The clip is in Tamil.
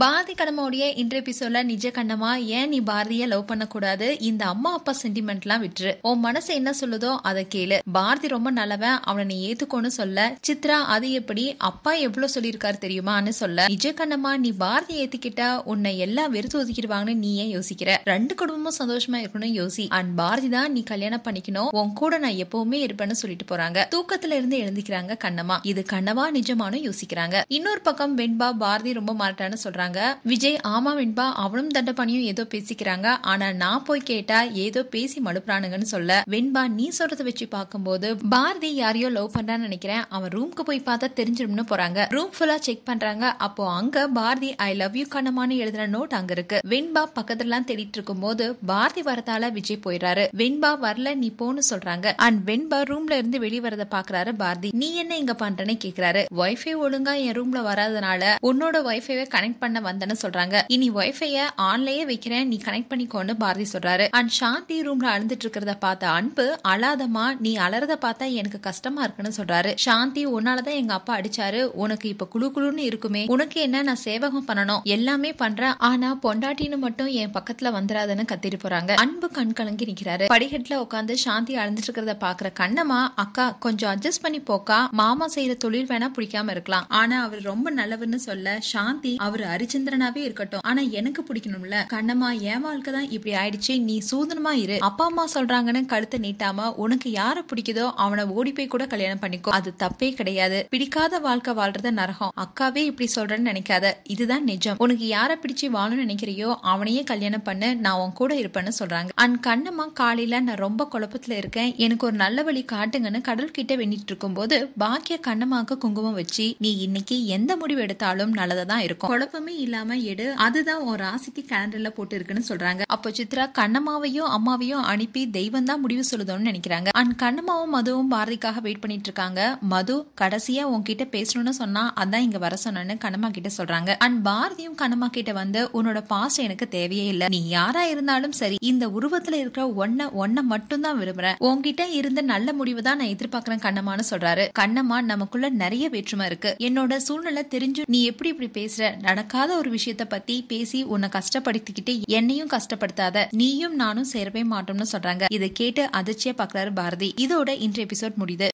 பாரதி கடமோடைய இன்றைய எபிசோட்ல நிஜ கண்ணமா ஏன் நீ பாரதிய லவ் பண்ணக்கூடாது இந்த அம்மா அப்பா சென்டிமெண்ட்லாம் விட்டுரு உன் மனசு என்ன சொல்லுதோ அதை கேளு பாரதி ரொம்ப நல்லவன் அவனை நீ ஏத்துக்கோன்னு சொல்ல சித்ரா அது எப்படி அப்பா எவ்வளவு சொல்லியிருக்காரு தெரியுமான்னு சொல்ல நிஜ கண்ணமா நீ பாரதி ஏத்துக்கிட்டா உன்னை எல்லாம் வெறுத்து ஒதுக்கிடுவாங்கன்னு நீ ஏன் யோசிக்கிற ரெண்டு குடும்பமும் சந்தோஷமா இருக்கணும் யோசி அண்ட் பாரதி தான் நீ கல்யாணம் பண்ணிக்கணும் உன் கூட நான் எப்பவுமே இருப்பேன்னு சொல்லிட்டு போறாங்க தூக்கத்துல இருந்து எழுந்திக்கிறாங்க கண்ணம்மா இது கண்ணவா நிஜமானு யோசிக்கிறாங்க இன்னொரு பக்கம் வெண்பா பாரதி ரொம்ப மாட்டான்னு சொல்றாங்க சொல்றாங்க விஜய் ஆமா வெண்பா அவனும் தண்டபாணியும் ஏதோ பேசிக்கிறாங்க ஆனா நான் போய் கேட்டா ஏதோ பேசி மழுப்புறானுங்கன்னு சொல்ல வெண்பா நீ சொல்றத வச்சு பார்க்கும்போது பாரதி யாரையோ லவ் பண்றான்னு நினைக்கிறேன் அவன் ரூம்க்கு போய் பார்த்தா தெரிஞ்சிடும்னு போறாங்க ரூம் ஃபுல்லா செக் பண்றாங்க அப்போ அங்க பாரதி ஐ லவ் யூ கண்ணமான்னு எழுதுன நோட் அங்க இருக்கு வெண்பா பக்கத்துல தேடிட்டு இருக்கும் போது பாரதி வரதால விஜய் போயிடுறாரு வெண்பா வரல நீ போன்னு சொல்றாங்க அண்ட் வெண்பா ரூம்ல இருந்து வெளிவரத பாக்குறாரு பாரதி நீ என்ன இங்க பண்றேன்னு கேக்குறாரு ஒய்ஃபை ஒழுங்கா என் ரூம்ல வராதனால உன்னோட ஒய்ஃபைவை கனெக்ட் பண்ண பண்ண வந்தனு சொல்றாங்க இனி ஒய்ஃபைய ஆன்லயே வைக்கிறேன் நீ கனெக்ட் பண்ணிக்கோன்னு பாரதி சொல்றாரு அண்ட் சாந்தி ரூம்ல அழுந்துட்டு இருக்கிறத பார்த்த அன்பு அழாதமா நீ அலறத பார்த்தா எனக்கு கஷ்டமா இருக்குன்னு சொல்றாரு சாந்தி உன்னாலதான் எங்க அப்பா அடிச்சாரு உனக்கு இப்ப குழு குழுன்னு இருக்குமே உனக்கு என்ன நான் சேவகம் பண்ணணும் எல்லாமே பண்றேன் ஆனா பொண்டாட்டின்னு மட்டும் என் பக்கத்துல வந்துடாதுன்னு கத்திட்டு போறாங்க அன்பு கண் கலங்கி நிக்கிறாரு படிகட்ல உட்காந்து சாந்தி அழுந்துட்டு இருக்கிறத பாக்குற கண்ணம்மா அக்கா கொஞ்சம் அட்ஜஸ்ட் பண்ணி போக்கா மாமா செய்யற தொழில் வேணா பிடிக்காம இருக்கலாம் ஆனா அவர் ரொம்ப நல்லவர்னு சொல்ல சாந்தி அவர் ஹரிச்சந்திரனாவே இருக்கட்டும் ஆனா எனக்கு பிடிக்கணும்ல கண்ணம்மா என் வாழ்க்கை தான் இப்படி ஆயிடுச்சு நீ சூதனமா இரு அப்பா அம்மா சொல்றாங்கன்னு கழுத்தை நீட்டாம உனக்கு யார பிடிக்குதோ அவனை ஓடி போய் கூட கல்யாணம் பண்ணிக்கோ அது தப்பே கிடையாது பிடிக்காத வாழ்க்கை வாழ்றத நரகம் அக்காவே இப்படி சொல்றேன்னு நினைக்காத இதுதான் நிஜம் உனக்கு யார பிடிச்சு வாழணும்னு நினைக்கிறியோ அவனையே கல்யாணம் பண்ணு நான் உன் கூட இருப்பேன்னு சொல்றாங்க அண்ட் கண்ணம்மா காலையில நான் ரொம்ப குழப்பத்துல இருக்கேன் எனக்கு ஒரு நல்ல வழி காட்டுங்கன்னு கடல் கிட்ட வேண்டிட்டு இருக்கும் போது பாக்கிய கண்ணம்மாக்கு குங்குமம் வச்சு நீ இன்னைக்கு எந்த முடிவு எடுத்தாலும் நல்லதான் தான் இருக்கும் குழப்பம் சம்பந்தமே இல்லாம எடு அதுதான் உன் ராசிக்கு கேலண்டர்ல போட்டு இருக்குன்னு சொல்றாங்க அப்போ சித்ரா கண்ணம்மாவையும் அம்மாவையும் அனுப்பி தெய்வம் தான் முடிவு சொல்லுதோன்னு நினைக்கிறாங்க அண்ட் கண்ணம்மாவும் மதுவும் பாரதிக்காக வெயிட் பண்ணிட்டு இருக்காங்க மது கடைசியா உன்கிட்ட பேசணும்னு சொன்னா அதான் இங்க வர சொன்னு கண்ணம்மா கிட்ட சொல்றாங்க அண்ட் பாரதியும் கண்ணம்மா கிட்ட வந்து உன்னோட பாஸ்ட் எனக்கு தேவையே இல்ல நீ யாரா இருந்தாலும் சரி இந்த உருவத்துல இருக்கிற ஒன்ன ஒன்ன மட்டும் தான் விரும்புறேன் உன்கிட்ட இருந்து நல்ல முடிவு தான் நான் எதிர்பார்க்கறேன் கண்ணம்மான்னு சொல்றாரு கண்ணம்மா நமக்குள்ள நிறைய வேற்றுமை இருக்கு என்னோட சூழ்நிலை தெரிஞ்சு நீ எப்படி இப்படி பேசுற நடக்காது ஆகாத ஒரு விஷயத்த பத்தி பேசி உன்னை கஷ்டப்படுத்திக்கிட்டு என்னையும் கஷ்டப்படுத்தாத நீயும் நானும் சேரவே மாட்டோம்னு சொல்றாங்க இதை கேட்டு அதிர்ச்சியா பாக்குறாரு பாரதி இதோட இன்றைய எபிசோட் முடியுது